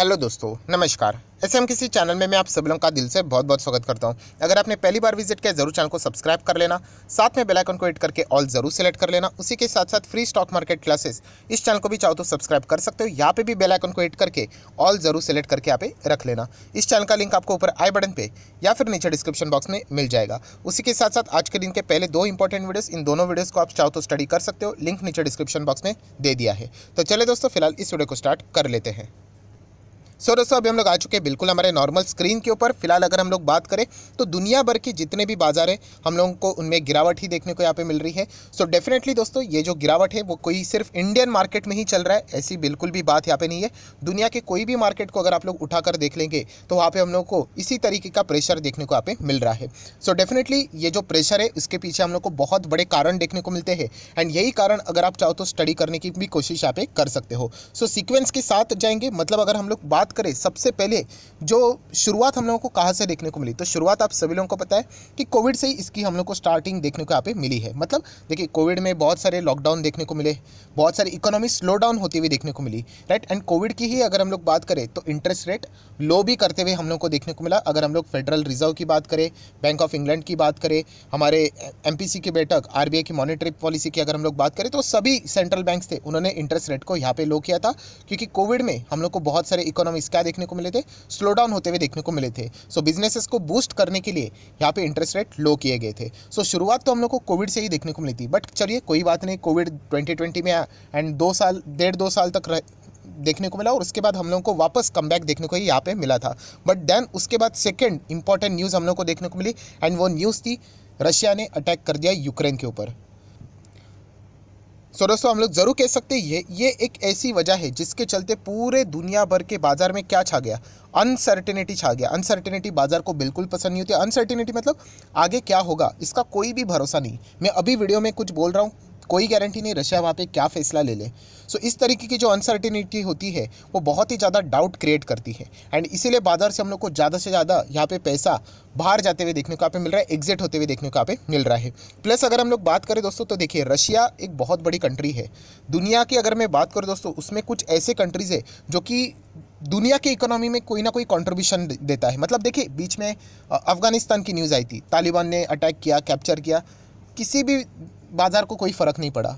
hello दोस्तों नमस्कार ऐसे हम किसी चैनल में मैं आप सब लोगों का दिल से बहुत बहुत स्वागत करता हूं अगर आपने पहली बार विजिट किया जरूर चैनल को सब्सक्राइब कर लेना साथ में बेल आइकन को हिट करके ऑल जरूर सेलेक्ट कर लेना उसी के साथ साथ फ्री स्टॉक मार्केट क्लासेस इस चैनल को भी चाहो तो सब्सक्राइब कर सकते हो यहाँ पे भी बेल आइकन को हिट करके ऑल जरूर सेलेक्ट करके आप रख लेना इस चैनल का लिंक आपको ऊपर आई बटन पर या फिर नीचे डिस्क्रिप्शन बॉक्स में मिल जाएगा उसी के साथ साथ आज के दिन के पहले दो इंपॉर्टेंट वीडियोज़ इन दोनों वीडियोज़ को आप चाहो तो स्टडी कर सकते हो लिंक नीचे डिस्क्रिप्शन बॉक्स में दे दिया है तो चले दोस्तों फिलहाल इस वीडियो को स्टार्ट कर लेते हैं सो दोस्तों अभी हम लोग आ चुके हैं बिल्कुल हमारे नॉर्मल स्क्रीन के ऊपर फिलहाल अगर हम लोग बात करें तो दुनिया भर के जितने भी बाजार हैं हम लोगों को उनमें गिरावट ही देखने को यहाँ पे मिल रही है सो so, डेफिनेटली दोस्तों ये जो गिरावट है वो कोई सिर्फ इंडियन मार्केट में ही चल रहा है ऐसी बिल्कुल भी बात यहाँ पर नहीं है दुनिया के कोई भी मार्केट को अगर आप लोग उठाकर देख लेंगे तो वहाँ पर हम लोग को इसी तरीके का प्रेशर देखने को यहाँ पे मिल रहा है सो डेफिनेटली ये जो प्रेशर है इसके पीछे हम लोग को बहुत बड़े कारण देखने को मिलते हैं एंड यही कारण अगर आप चाहो तो स्टडी करने की भी कोशिश यहाँ पे कर सकते हो सो सिक्वेंस के साथ जाएंगे मतलब अगर हम लोग बात बात करें सबसे पहले जो शुरुआत हम लोगों को कहाँ से देखने को मिली तो शुरुआत आप सभी लोगों को पता है कि कोविड से ही इसकी हम लोग को स्टार्टिंग देखने को यहाँ पे मिली है मतलब देखिए कोविड में बहुत सारे लॉकडाउन देखने को मिले बहुत सारी इकोनॉमी स्लो डाउन होती हुई देखने को मिली राइट एंड कोविड की ही अगर हम लोग बात करें तो इंटरेस्ट रेट लो भी करते हुए हम लोग को देखने को मिला अगर हम लोग फेडरल रिजर्व की बात करें बैंक ऑफ इंग्लैंड की बात करें हमारे एम की बैठक आर की मॉनिटरी पॉलिसी की अगर हम लोग बात करें तो सभी सेंट्रल बैंक थे उन्होंने इंटरेस्ट रेट को यहाँ पे लो किया था क्योंकि कोविड में हम लोग को बहुत सारे इकोनॉमी में क्या देखने को मिले थे स्लो डाउन होते हुए देखने को मिले थे सो बिजनेसेस को बूस्ट करने के लिए यहाँ पे इंटरेस्ट रेट लो किए गए थे सो शुरुआत तो हम लोग को कोविड से ही देखने को मिली थी बट चलिए कोई बात नहीं कोविड 2020 में एंड दो साल डेढ़ दो साल तक रह... देखने को मिला और उसके बाद हम लोगों को वापस कम देखने को ही यहाँ पर मिला था बट देन उसके बाद सेकेंड इंपॉर्टेंट न्यूज़ हम लोग को देखने को मिली एंड वो न्यूज़ थी रशिया ने अटैक कर दिया यूक्रेन के ऊपर सो तो दोस्तों हम लोग ज़रूर कह सकते हैं ये ये एक ऐसी वजह है जिसके चलते पूरे दुनिया भर के बाज़ार में क्या छा गया अनसर्टेनिटी छा गया अनसर्टेनिटी बाज़ार को बिल्कुल पसंद नहीं होती अनसर्टेनिटी मतलब आगे क्या होगा इसका कोई भी भरोसा नहीं मैं अभी वीडियो में कुछ बोल रहा हूँ कोई गारंटी नहीं रशिया वहाँ पे क्या फैसला ले ले सो so, इस तरीके की जो अनसर्टिनिटी होती है वो बहुत ही ज़्यादा डाउट क्रिएट करती है एंड इसीलिए बाजार से हम लोग को ज़्यादा से ज़्यादा यहाँ पे पैसा बाहर जाते हुए देखने को आप मिल रहा है एग्जिट होते हुए देखने को यहाँ मिल रहा है प्लस अगर हम लोग बात करें दोस्तों तो देखिए रशिया एक बहुत बड़ी कंट्री है दुनिया की अगर मैं बात करूँ दोस्तों उसमें कुछ ऐसे कंट्रीज़ है जो कि दुनिया की इकोनॉमी में कोई ना कोई कंट्रीब्यूशन देता है मतलब देखिए बीच में अफ़गानिस्तान की न्यूज़ आई थी तालिबान ने अटैक किया कैप्चर किया किसी भी बाज़ार को कोई फ़र्क नहीं पड़ा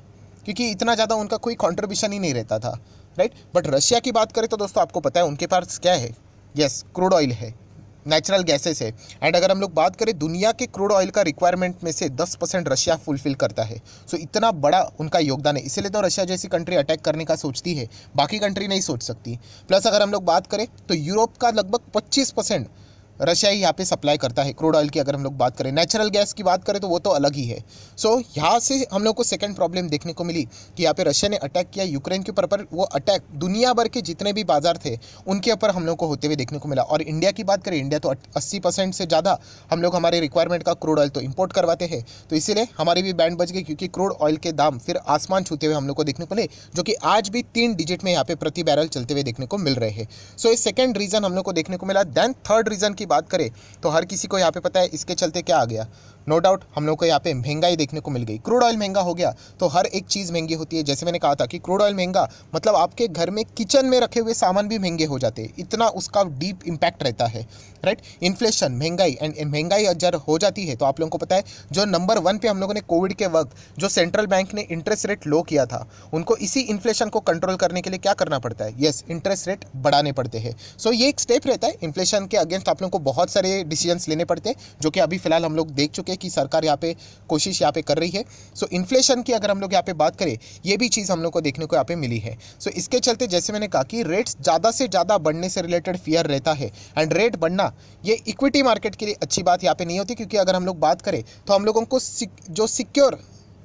क्योंकि इतना ज़्यादा उनका कोई कॉन्ट्रीब्यूशन ही नहीं रहता था राइट बट रशिया की बात करें तो दोस्तों आपको पता है उनके पास क्या है यस क्रूड ऑयल है नेचुरल गैसेस है एंड अगर हम लोग बात करें दुनिया के क्रूड ऑयल का रिक्वायरमेंट में से 10 परसेंट रशिया फुलफिल करता है सो so, इतना बड़ा उनका योगदान है इसलिए तो रशिया जैसी कंट्री अटैक करने का सोचती है बाकी कंट्री नहीं सोच सकती प्लस अगर हम लोग बात करें तो यूरोप का लगभग पच्चीस परसेंट रशिया ही यहाँ पे सप्लाई करता है क्रूड ऑयल की अगर हम लोग बात करें नेचुरल गैस की बात करें तो वो तो अलग ही है सो so, यहाँ से हम लोग को सेकेंड प्रॉब्लम देखने को मिली कि यहाँ पे रशिया ने अटैक किया यूक्रेन के ऊपर पर वो अटैक दुनिया भर के जितने भी बाजार थे उनके ऊपर हम लोग को होते हुए देखने को मिला और इंडिया की बात करें इंडिया तो अस्सी से ज़्यादा हम लोग हमारे रिक्वायरमेंट का क्रूड ऑयल तो इम्पोर्ट करवाते हैं तो इसीलिए हमारी भी बैंड बच गई क्योंकि क्रूड ऑयल के दाम फिर आसमान छूते हुए हम लोग को देखने को मिले जो कि आज भी तीन डिजिट में यहाँ पे प्रति बैरल चलते हुए देखने को मिल रहे हैं सो ये सेकेंड रीज़न हम लोग को देखने को मिला देन थर्ड रीज़न की बात करें तो हर किसी को यहाँ पे पता है इसके चलते क्या आ गया नो डाउट हम लोग को यहाँ पे महंगाई देखने को मिल गई क्रूड ऑयल महंगा हो गया तो हर एक चीज़ महंगी होती है जैसे मैंने कहा था कि क्रूड ऑयल महंगा मतलब आपके घर में किचन में रखे हुए सामान भी महंगे हो जाते हैं इतना उसका डीप इम्पैक्ट रहता है राइट इन्फ्लेशन महंगाई एंड महंगाई जब हो जाती है तो आप लोगों को पता है जो नंबर वन पे हम लोगों ने कोविड के वक्त जो सेंट्रल बैंक ने इंटरेस्ट रेट लो किया था उनको इसी इन्फ्लेशन को कंट्रोल करने के लिए क्या करना पड़ता है येस इंटरेस्ट रेट बढ़ाने पड़ते हैं सो ये एक स्टेप रहता है इन्फ्लेशन के अगेंस्ट आप लोगों को बहुत सारे डिसीजंस लेने पड़ते हैं जो कि अभी फिलहाल हम लोग देख चुके हैं कि सरकार यहाँ पे कोशिश यहाँ पे कर रही है सो so, इन्फ्लेशन की अगर हम लोग यहाँ पे बात करें ये भी चीज़ हम लोग को देखने को यहाँ पे मिली है सो so, इसके चलते जैसे मैंने कहा कि रेट्स ज़्यादा से ज़्यादा बढ़ने से रिलेटेड फियर रहता है एंड रेट बढ़ना ये इक्विटी मार्केट के लिए अच्छी बात यहाँ पर नहीं होती क्योंकि अगर हम लोग बात करें तो हम लोगों को जो सिक्योर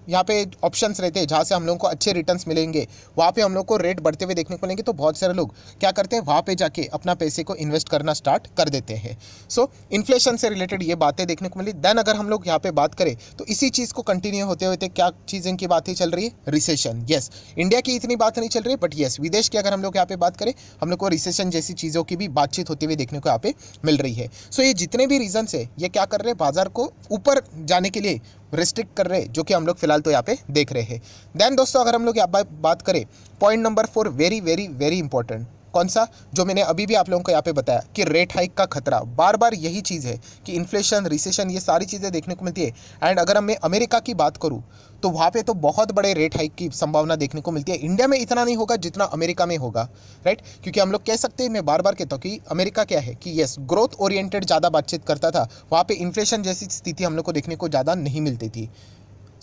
यहाँ पे ऑप्शंस रहते हैं जहाँ से हम लोगों को अच्छे रिटर्न्स मिलेंगे वहाँ पे हम लोग को रेट बढ़ते हुए देखने को मिलेंगे तो बहुत सारे लोग क्या करते हैं वहाँ पे जाके अपना पैसे को इन्वेस्ट करना स्टार्ट कर देते हैं सो so, इन्फ्लेशन से रिलेटेड ये बातें देखने को मिली देन अगर हम लोग यहाँ पे बात करें तो इसी चीज़ को कंटिन्यू होते हुए क्या चीज़ें की बातें चल रही है रिसेशन येस इंडिया की इतनी बात नहीं चल रही बट येस विदेश की अगर हम लोग यहाँ पे बात करें हम लोग को रिसेशन जैसी चीज़ों की भी बातचीत होती हुई देखने को यहाँ पे मिल रही है सो ये जितने भी रीजन्स है ये क्या कर रहे हैं बाजार को ऊपर जाने के लिए रिस्ट्रिक्ट कर रहे हैं जो कि हम लोग फिलहाल तो यहाँ पे देख रहे हैं देन दोस्तों अगर हम लोग यहाँ बात करें point number four very very very important कौन सा जो मैंने अभी भी आप लोगों को यहाँ पे बताया कि रेट हाइक का खतरा बार बार यही चीज़ है कि इन्फ्लेशन रिसेशन ये सारी चीज़ें देखने को मिलती है एंड अगर मैं अमेरिका की बात करूँ तो वहाँ पे तो बहुत बड़े रेट हाइक की संभावना देखने को मिलती है इंडिया में इतना नहीं होगा जितना अमेरिका में होगा राइट क्योंकि हम लोग कह सकते हैं मैं बार बार कहता हूँ कि अमेरिका क्या है कि येस ग्रोथ ओरिएंटेड ज़्यादा बातचीत करता था वहाँ पर इन्फ्लेशन जैसी स्थिति हम लोग को देखने को ज़्यादा नहीं मिलती थी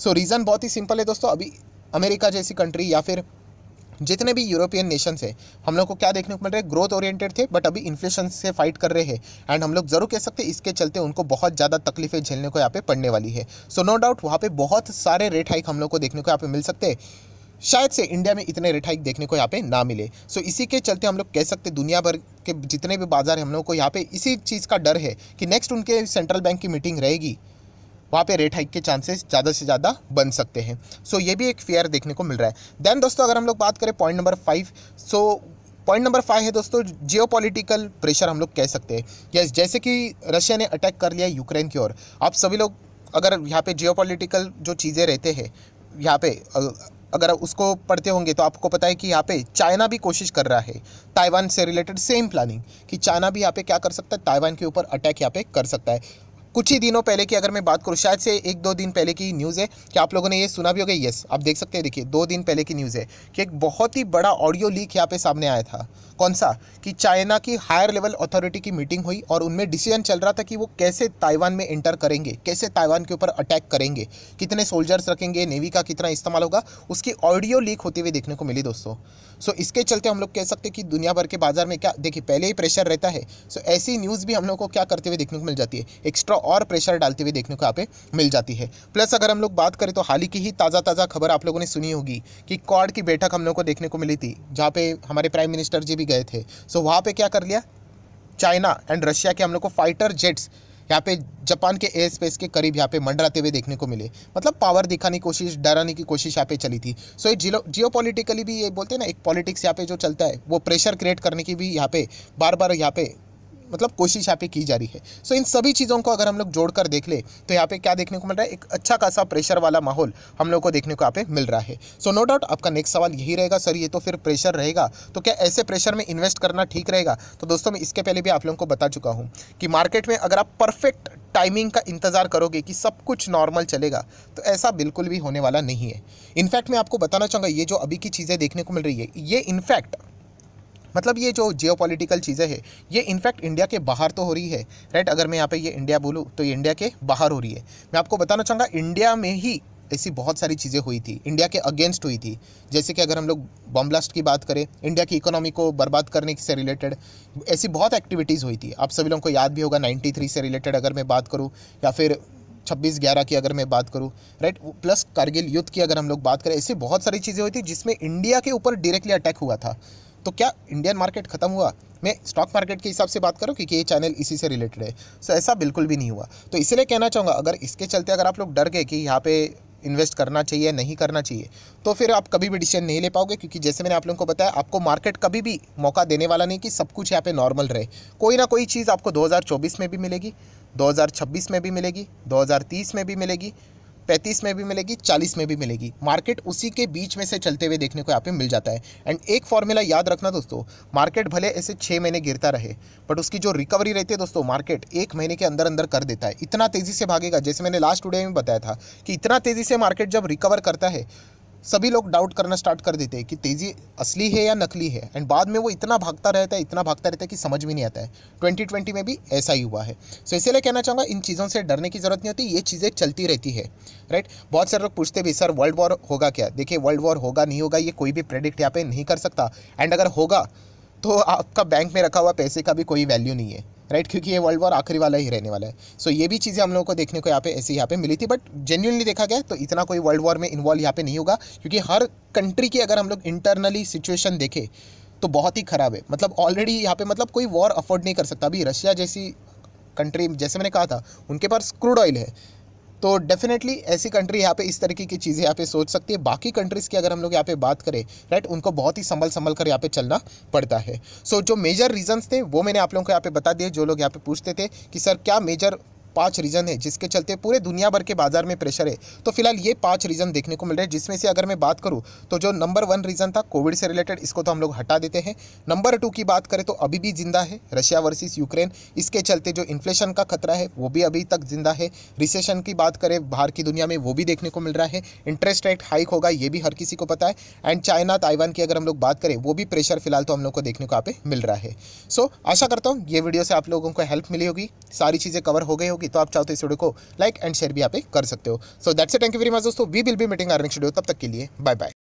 सो रीज़न बहुत ही सिंपल है दोस्तों अभी अमेरिका जैसी कंट्री या फिर जितने भी यूरोपियन नेशंस है हम लोग को क्या देखने को मिल रहा है ग्रोथ ओरिएंटेड थे बट अभी इन्फ्लेशन से फाइट कर रहे हैं एंड हम लोग जरूर कह सकते हैं इसके चलते उनको बहुत ज़्यादा तकलीफें झेलने को यहाँ पे पड़ने वाली है सो नो डाउट वहाँ पे बहुत सारे रेट हाइक हम लोग को देखने को यहाँ पे मिल सकते हैं शायद से इंडिया में इतने रेट हाइक देखने को यहाँ पे ना मिले सो so, इसी के चलते हम लोग कह सकते दुनिया भर के जितने भी बाजार हैं हम लोग को यहाँ पे इसी चीज़ का डर है कि नेक्स्ट उनके सेंट्रल बैंक की मीटिंग रहेगी वहाँ पे रेट हाइक के चांसेस ज़्यादा से ज़्यादा बन सकते हैं सो so, ये भी एक फेयर देखने को मिल रहा है देन दोस्तों अगर हम लोग बात करें point number five so point number five है दोस्तों जियो प्रेशर हम लोग कह सकते हैं यस जैसे कि रशिया ने अटैक कर लिया यूक्रेन की ओर आप सभी लोग अगर यहाँ पे जियो जो चीज़ें रहते हैं यहाँ पे अगर उसको पढ़ते होंगे तो आपको पता है कि यहाँ पे चाइना भी कोशिश कर रहा है ताइवान से रिलेटेड सेम प्लानिंग कि चाइना भी यहाँ पे क्या कर सकता है ताइवान के ऊपर अटैक यहाँ पे कर सकता है कुछ ही दिनों पहले की अगर मैं बात करूँ शायद से एक दो दिन पहले की न्यूज़ है कि आप लोगों ने ये सुना भी होगा येस आप देख सकते हैं देखिए दो दिन पहले की न्यूज़ है कि एक बहुत ही बड़ा ऑडियो लीक यहाँ पे सामने आया था कौन सा कि चाइना की हायर लेवल अथॉरिटी की मीटिंग हुई और उनमें डिसीजन चल रहा था कि वो कैसे ताइवान में एंटर करेंगे कैसे ताइवान के ऊपर अटैक करेंगे कितने सोल्जर्स रखेंगे नेवी का कितना इस्तेमाल होगा उसकी ऑडियो लीक होते हुए देखने को मिली दोस्तों सो so, इसके चलते हम लोग कह सकते हैं कि दुनिया भर के बाजार में क्या देखिए पहले ही प्रेशर रहता है सो so, ऐसी न्यूज़ भी हम लोग को क्या करते हुए देखने को मिल जाती है एक्स्ट्रा और प्रेशर डालती हुई देखने को यहाँ पे मिल जाती है प्लस अगर हम लोग बात करें तो हाल ही की ही ताज़ा ताज़ा खबर आप लोगों ने सुनी होगी कि क्वाड की बैठक हम लोग को देखने को मिली थी जहाँ पे हमारे प्राइम मिनिस्टर जी भी गए थे सो वहाँ पर क्या कर लिया चाइना एंड रशिया के हम लोग को फाइटर जेट्स यहाँ पे जापान के एयर स्पेस के करीब यहाँ पे मंडराते हुए देखने को मिले मतलब पावर दिखाने की कोशिश डराने की कोशिश यहाँ पे चली थी सो ये जियो जियो भी ये बोलते हैं ना एक पॉलिटिक्स यहाँ पे जो चलता है वो प्रेशर क्रिएट करने की भी यहाँ पे बार बार यहाँ पे मतलब कोशिश यहाँ पे की जा रही है सो इन सभी चीज़ों को अगर हम लोग जोड़ कर देख ले तो यहाँ पे क्या देखने को मिल रहा है एक अच्छा खासा प्रेशर वाला माहौल हम लोग को देखने को यहाँ पे मिल रहा है सो नो डाउट आपका नेक्स्ट सवाल यही रहेगा सर ये तो फिर प्रेशर रहेगा तो क्या ऐसे प्रेशर में इन्वेस्ट करना ठीक रहेगा तो दोस्तों मैं इसके पहले भी आप लोगों को बता चुका हूँ कि मार्केट में अगर आप परफेक्ट टाइमिंग का इंतज़ार करोगे कि सब कुछ नॉर्मल चलेगा तो ऐसा बिल्कुल भी होने वाला नहीं है इनफैक्ट मैं आपको बताना चाहूँगा ये जो अभी की चीज़ें देखने को मिल रही है ये इनफैक्ट मतलब ये जो जियो चीज़ें हैं ये इनफैक्ट इंडिया के बाहर तो हो रही है राइट अगर मैं यहाँ पे ये इंडिया बोलूँ तो ये इंडिया के बाहर हो रही है मैं आपको बताना चाहूँगा इंडिया में ही ऐसी बहुत सारी चीज़ें हुई थी इंडिया के अगेंस्ट हुई थी जैसे कि अगर हम लोग बम ब्लास्ट की बात करें इंडिया की इकोनॉमी को बर्बाद करने से रिलेटेड ऐसी बहुत एक्टिविटीज़ हुई थी आप सभी लोगों को याद भी होगा 93 से रिलेटेड अगर मैं बात करूँ या फिर छब्बीस ग्यारह की अगर मैं बात करूँ राइट प्लस कारगिल युद्ध की अगर हम लोग बात करें ऐसी बहुत सारी चीज़ें हुई थी जिसमें इंडिया के ऊपर डायरेक्टली अटैक हुआ था तो क्या इंडियन मार्केट खत्म हुआ मैं स्टॉक मार्केट के हिसाब से बात करूँ क्योंकि ये चैनल इसी से रिलेटेड है सो ऐसा बिल्कुल भी नहीं हुआ तो इसलिए कहना चाहूँगा अगर इसके चलते अगर आप लोग डर गए कि यहाँ पे इन्वेस्ट करना चाहिए नहीं करना चाहिए तो फिर आप कभी भी डिसीजन नहीं ले पाओगे क्योंकि जैसे मैंने आप लोगों को बताया आपको मार्केट कभी भी मौका देने वाला नहीं कि सब कुछ यहाँ पे नॉर्मल रहे कोई ना कोई चीज़ आपको 2024 में भी मिलेगी 2026 में भी मिलेगी 2030 में भी मिलेगी पैंतीस में भी मिलेगी चालीस में भी मिलेगी मार्केट उसी के बीच में से चलते हुए देखने को यहाँ पे मिल जाता है एंड एक फॉर्मूला याद रखना दोस्तों मार्केट भले ऐसे छः महीने गिरता रहे बट उसकी जो रिकवरी रहती है दोस्तों मार्केट एक महीने के अंदर अंदर कर देता है इतना तेज़ी से भागेगा जैसे मैंने लास्ट टूडे में बताया था कि इतना तेज़ी से मार्केट जब रिकवर करता है सभी लोग डाउट करना स्टार्ट कर देते हैं कि तेज़ी असली है या नकली है एंड बाद में वो इतना भागता रहता है इतना भागता रहता है कि समझ में नहीं आता है ट्वेंटी ट्वेंटी में भी ऐसा ही हुआ है सो so, इसीलिए कहना चाहूँगा इन चीज़ों से डरने की ज़रूरत नहीं होती ये चीज़ें चलती रहती है राइट बहुत सारे लोग पूछते भी सर वर्ल्ड वॉर होगा क्या देखिए वर्ल्ड वॉर होगा नहीं होगा ये कोई भी प्रेडिक्ट यहाँ पर नहीं कर सकता एंड अगर होगा तो आपका बैंक में रखा हुआ पैसे का भी कोई वैल्यू नहीं है राइट क्योंकि ये वर्ल्ड वॉर आखिरी वाला ही रहने वाला है सो so, ये भी चीज़ें हम लोगों को देखने को यहाँ पे ऐसे यहाँ पे मिली थी बट जेन्यूनली देखा गया तो इतना कोई वर्ल्ड वॉर में इन्वॉल्व यहाँ पे नहीं होगा क्योंकि हर कंट्री की अगर हम लोग इंटरनली सिचुएशन देखें तो बहुत ही ख़राब है मतलब ऑलरेडी यहाँ पे मतलब कोई वॉर अफोर्ड नहीं कर सकता अभी रशिया जैसी कंट्री जैसे मैंने कहा था उनके पास क्रूड ऑयल है तो डेफिनेटली ऐसी कंट्री यहाँ पे इस तरीके की चीज़ें यहाँ पे सोच सकती है बाकी कंट्रीज़ की अगर हम लोग यहाँ पे बात करें राइट उनको बहुत ही संभल संभल कर यहाँ पे चलना पड़ता है सो so, जो मेजर रीजंस थे वो मैंने आप लोगों को यहाँ पे बता दिए जो लोग यहाँ पे पूछते थे कि सर क्या मेजर पाँच रीज़न है जिसके चलते पूरे दुनिया भर के बाजार में प्रेशर है तो फिलहाल ये पाँच रीज़न देखने को मिल रहे हैं जिसमें से अगर मैं बात करूँ तो जो नंबर वन रीज़न था कोविड से रिलेटेड इसको तो हम लोग हटा देते हैं नंबर टू की बात करें तो अभी भी जिंदा है रशिया वर्सेज यूक्रेन इसके चलते जो इन्फ्लेशन का खतरा है वो भी अभी तक जिंदा है रिसेशन की बात करें बाहर की दुनिया में वो भी देखने को मिल रहा है इंटरेस्ट रेट हाइक होगा ये भी हर किसी को पता है एंड चाइना ताइवान की अगर हम लोग बात करें वो भी प्रेशर फिलहाल तो हम लोग को देखने को यहाँ पे मिल रहा है सो so, आशा करता हूँ ये वीडियो से आप लोगों को हेल्प मिली होगी सारी चीज़ें कवर हो गई होगी होगी तो आप चाहो तो इस वीडियो को लाइक एंड शेयर भी आप कर सकते हो so that's a thank you very much दोस्तों we will be meeting our next video तब तक के लिए बाय बाय